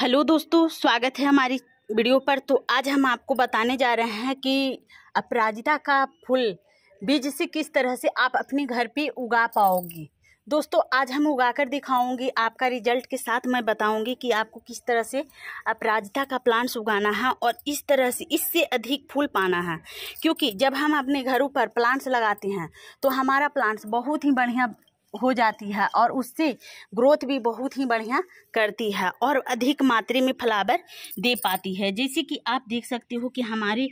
hello दोस्तों स्वागत है हमारी वीडियो पर तो आज हम आपको बताने जा रहे हैं कि अपराजिता का फूल बीज से किस तरह से आप अपने घर पे उगा पाओगी दोस्तों आज हम उगा कर दिखाऊंगी आपका रिजल्ट के साथ मैं बताऊंगी कि आपको किस तरह से अपराजिता का प्लांट्स उगाना है और इस तरह से इससे अधिक फूल पाना है क्योंकि जब हम अपने घरों पर प्लांट्स लगाते हैं तो हमारा प्लांट्स बहुत ही बढ़िया हो जाती है और उससे ग्रोथ भी बहुत ही बढ़िया करती है और अधिक मात्रा में फ्लावर दे पाती है जैसे कि आप देख सकते हो कि हमारे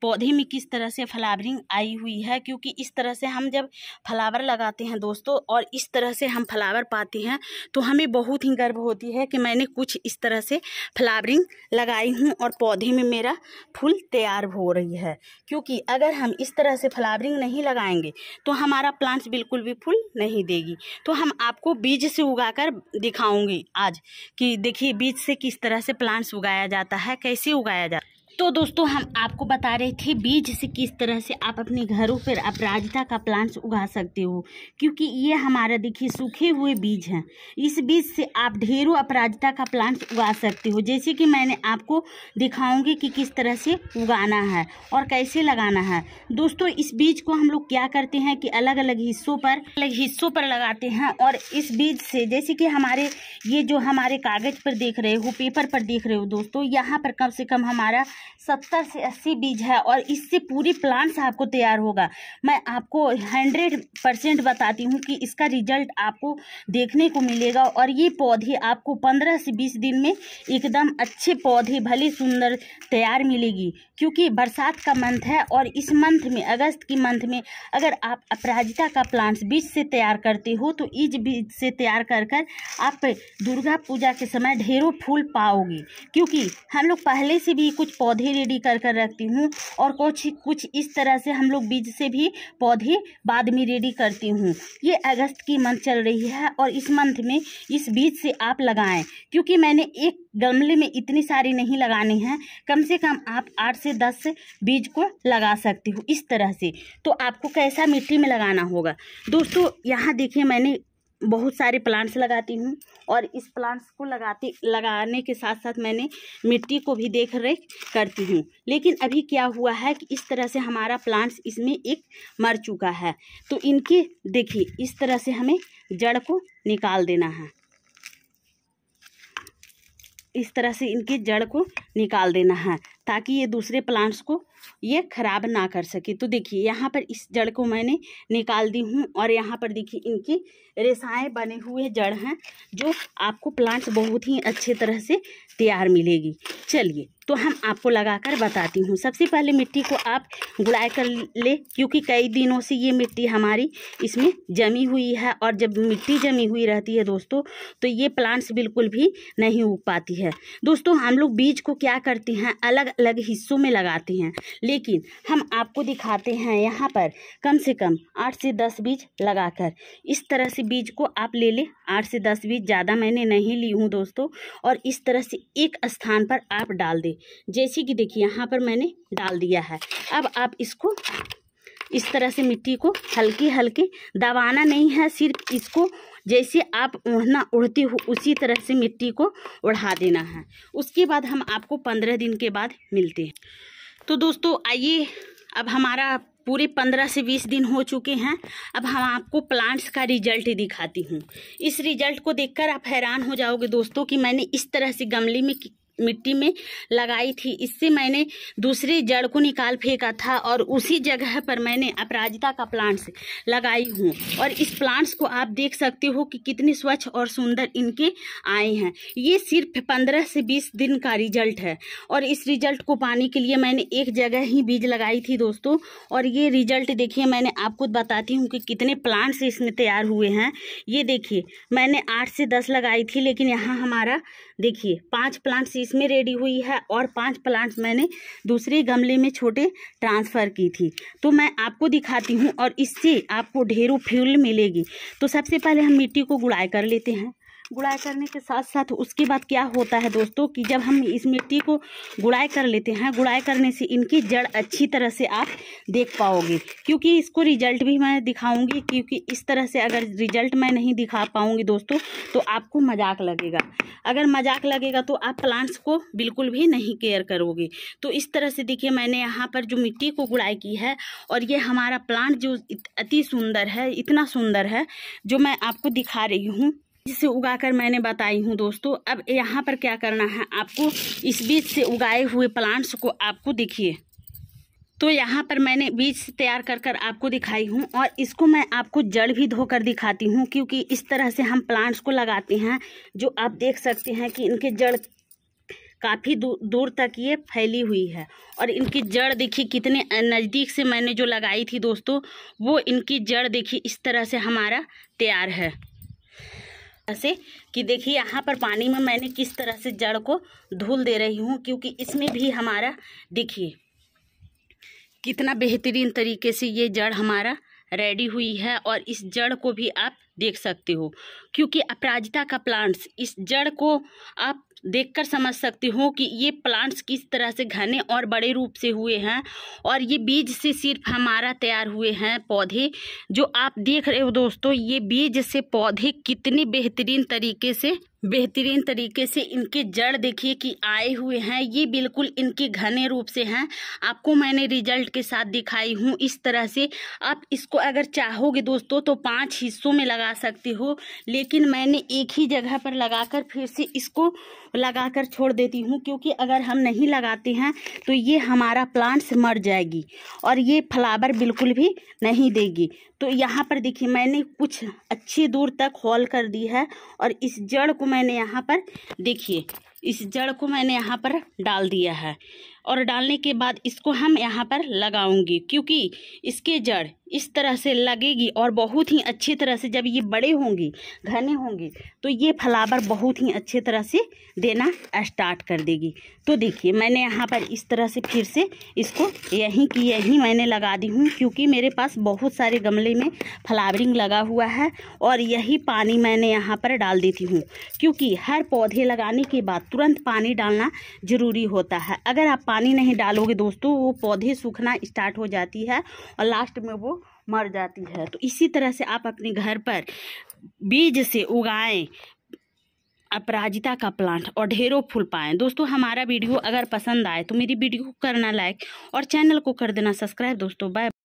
पौधे में किस तरह से फ्लावरिंग आई हुई है क्योंकि इस तरह से हम जब फ्लावर लगाते हैं दोस्तों और इस तरह से हम फ्लावर पाते हैं तो हमें बहुत ही गर्व होती है कि मैंने कुछ इस तरह से फ्लावरिंग लगाई हूँ और पौधे में मेरा फूल तैयार हो रही है क्योंकि अगर हम इस तरह से फ्लावरिंग नहीं लगाएंगे तो हमारा प्लांट्स बिल्कुल भी फूल नहीं देगी तो हम आपको बीज से उगा कर दिखाऊंगी आज कि देखिए बीज से किस तरह से प्लांट्स उगाया जाता है कैसे उगाया जाता है तो दोस्तों हम आपको बता रहे थे बीज से किस तरह से आप अपने घरों पर अपराजिता का प्लांट्स उगा सकते हो क्योंकि ये हमारा देखिए सूखे हुए बीज हैं इस बीज से आप ढेरों अपराजिता का प्लांट्स उगा सकते हो जैसे कि मैंने आपको दिखाऊंगी कि किस तरह से उगाना है और कैसे लगाना है दोस्तों इस बीज को हम लोग क्या करते हैं कि अलग अलग हिस्सों पर अलग हिस्सों पर लगाते हैं और इस बीज से जैसे कि हमारे ये जो हमारे कागज़ पर देख रहे हो पेपर पर देख रहे हो दोस्तों यहाँ पर कम से कम हमारा सत्तर से अस्सी बीज है और इससे पूरी प्लांट्स आपको तैयार होगा मैं आपको हंड्रेड परसेंट बताती हूँ कि इसका रिजल्ट आपको देखने को मिलेगा और ये पौधे आपको पंद्रह से बीस दिन में एकदम अच्छे पौधे भले सुंदर तैयार मिलेगी क्योंकि बरसात का मंथ है और इस मंथ में अगस्त की मंथ में अगर आप अपराजिता का प्लांट्स बीज से तैयार करते हो तो इस बीज से तैयार कर कर आप दुर्गा पूजा के समय ढेरों फूल पाओगे क्योंकि हम लोग पहले से भी कुछ पौधे पौधे रेडी कर कर रखती हूँ और कुछ कुछ इस तरह से हम लोग बीज से भी पौधे बाद में रेडी करती हूँ ये अगस्त की मंथ चल रही है और इस मंथ में इस बीज से आप लगाएं क्योंकि मैंने एक गमले में इतनी सारी नहीं लगानी है कम से कम आप आठ से दस बीज को लगा सकती हूँ इस तरह से तो आपको कैसा मिट्टी में लगाना होगा दोस्तों यहाँ देखिए मैंने बहुत सारे प्लांट्स लगाती हूँ और इस प्लांट्स को लगाती लगाने के साथ साथ मैंने मिट्टी को भी देख रेख करती हूँ लेकिन अभी क्या हुआ है कि इस तरह से हमारा प्लांट्स इसमें एक मर चुका है तो इनके देखिए इस तरह से हमें जड़ को निकाल देना है इस तरह से इनके जड़ को निकाल देना है ताकि ये दूसरे प्लांट्स को ये ख़राब ना कर सके तो देखिए यहाँ पर इस जड़ को मैंने निकाल दी हूँ और यहाँ पर देखिए इनकी रेसाएँ बने हुए जड़ हैं जो आपको प्लांट्स बहुत ही अच्छे तरह से तैयार मिलेगी चलिए तो हम आपको लगाकर बताती हूँ सबसे पहले मिट्टी को आप गुड़ाई कर ले क्योंकि कई दिनों से ये मिट्टी हमारी इसमें जमी हुई है और जब मिट्टी जमी हुई रहती है दोस्तों तो ये प्लांट्स बिल्कुल भी नहीं उग पाती है दोस्तों हम लोग बीज को क्या करते हैं अलग अलग हिस्सों में लगाते हैं लेकिन हम आपको दिखाते हैं यहाँ पर कम से कम आठ से दस बीज कर इस तरह से बीज को आप ले लें आठ से दस बीज ज़्यादा मैंने नहीं ली हूँ दोस्तों और इस तरह से एक स्थान पर आप डाल दें जैसे कि देखिए यहाँ पर मैंने डाल दिया है अब आप इसको इस तरह से मिट्टी को हल्की हल्के दबाना नहीं है सिर्फ इसको जैसे आप ओढ़ना उड़ते हो उसी तरह से मिट्टी को ओढ़ा देना है उसके बाद हम आपको पंद्रह दिन के बाद मिलते हैं तो दोस्तों आइए अब हमारा पूरे पंद्रह से बीस दिन हो चुके हैं अब हम आपको प्लांट्स का रिजल्ट दिखाती हूँ इस रिजल्ट को देखकर आप हैरान हो जाओगे दोस्तों कि मैंने इस तरह से गमले में मिट्टी में लगाई थी इससे मैंने दूसरी जड़ को निकाल फेंका था और उसी जगह पर मैंने अपराजिता का प्लांट्स लगाई हूँ और इस प्लांट्स को आप देख सकते हो कि कितने स्वच्छ और सुंदर इनके आए हैं ये सिर्फ पंद्रह से बीस दिन का रिजल्ट है और इस रिजल्ट को पाने के लिए मैंने एक जगह ही बीज लगाई थी दोस्तों और ये रिजल्ट देखिए मैंने आपको बताती हूँ कि कितने प्लांट्स इसमें तैयार हुए हैं ये देखिए मैंने आठ से दस लगाई थी लेकिन यहाँ हमारा देखिए पाँच प्लांट्स इस इसमें रेडी हुई है और पांच प्लांट्स मैंने दूसरे गमले में छोटे ट्रांसफ़र की थी तो मैं आपको दिखाती हूँ और इससे आपको ढेरों फ्यूल मिलेगी तो सबसे पहले हम मिट्टी को गुड़ाई कर लेते हैं गुड़ाई करने के साथ साथ उसके बाद क्या होता है दोस्तों कि जब हम इस मिट्टी को गुड़ाई कर लेते हैं गुड़ाई करने से इनकी जड़ अच्छी तरह से आप देख पाओगे क्योंकि इसको रिजल्ट भी मैं दिखाऊंगी क्योंकि इस तरह से अगर रिजल्ट मैं नहीं दिखा पाऊंगी दोस्तों तो आपको मजाक लगेगा अगर मजाक लगेगा तो आप प्लांट्स को बिल्कुल भी नहीं केयर करोगे तो इस तरह से देखिए मैंने यहाँ पर जो मिट्टी को गुड़ाई की है और ये हमारा प्लांट जो अति सुंदर है इतना सुंदर है जो मैं आपको दिखा रही हूँ जिसे उगाकर मैंने बताई हूँ दोस्तों अब यहाँ पर क्या करना है आपको इस बीज से उगाए हुए प्लांट्स को आपको देखिए तो यहाँ पर मैंने बीज तैयार कर कर आपको दिखाई हूँ और इसको मैं आपको जड़ भी धोकर दिखाती हूँ क्योंकि इस तरह से हम प्लांट्स को लगाते हैं जो आप देख सकते हैं कि इनके जड़ काफ़ी दूर दूर तक ये फैली हुई है और इनकी जड़ देखिए कितने नज़दीक से मैंने जो लगाई थी दोस्तों वो इनकी जड़ देखिए इस तरह से हमारा तैयार है से कि देखिए यहाँ पर पानी में मैंने किस तरह से जड़ को धूल दे रही हूँ क्योंकि इसमें भी हमारा देखिए कितना बेहतरीन तरीके से ये जड़ हमारा रेडी हुई है और इस जड़ को भी आप देख सकते हो क्योंकि अपराजिता का प्लांट्स इस जड़ को आप देखकर समझ सकते हो कि ये प्लांट्स किस तरह से घने और बड़े रूप से हुए हैं और ये बीज से सिर्फ हमारा तैयार हुए हैं पौधे जो आप देख रहे हो दोस्तों ये बीज से पौधे कितने बेहतरीन तरीके से बेहतरीन तरीके से इनके जड़ देखिए कि आए हुए हैं ये बिल्कुल इनके घने रूप से हैं आपको मैंने रिजल्ट के साथ दिखाई हूँ इस तरह से आप इसको अगर चाहोगे दोस्तों तो पांच हिस्सों में लगा लगा सकते हो लेकिन मैंने एक ही जगह पर लगाकर फिर से इसको लगाकर छोड़ देती हूँ क्योंकि अगर हम नहीं लगाते हैं तो ये हमारा प्लांट्स मर जाएगी और ये फ्लावर बिल्कुल भी नहीं देगी तो यहाँ पर देखिए मैंने कुछ अच्छी दूर तक हॉल कर दी है और इस जड़ को मैंने यहाँ पर देखिए इस जड़ को मैंने यहाँ पर डाल दिया है और डालने के बाद इसको हम यहाँ पर लगाऊंगी क्योंकि इसके जड़ इस तरह से लगेगी और बहुत ही अच्छी तरह से जब ये बड़े होंगी घने होंगे तो ये फ्लावर बहुत ही अच्छे तरह से देना स्टार्ट कर देगी तो देखिए मैंने यहाँ पर इस तरह से फिर से इसको यहीं की यहीं मैंने लगा दी हूँ क्योंकि मेरे पास बहुत सारे गमले टोकरी में फ्लावरिंग लगा हुआ है और यही पानी मैंने यहाँ पर डाल देती हूँ क्योंकि हर पौधे लगाने के बाद तुरंत पानी डालना ज़रूरी होता है अगर आप पानी नहीं डालोगे दोस्तों वो पौधे सूखना स्टार्ट हो जाती है और लास्ट में वो मर जाती है तो इसी तरह से आप अपने घर पर बीज से उगाएं अपराजिता का प्लांट और ढेरों फूल पाएँ दोस्तों हमारा वीडियो अगर पसंद आए तो मेरी वीडियो को करना लाइक और चैनल को कर देना सब्सक्राइब दोस्तों बाय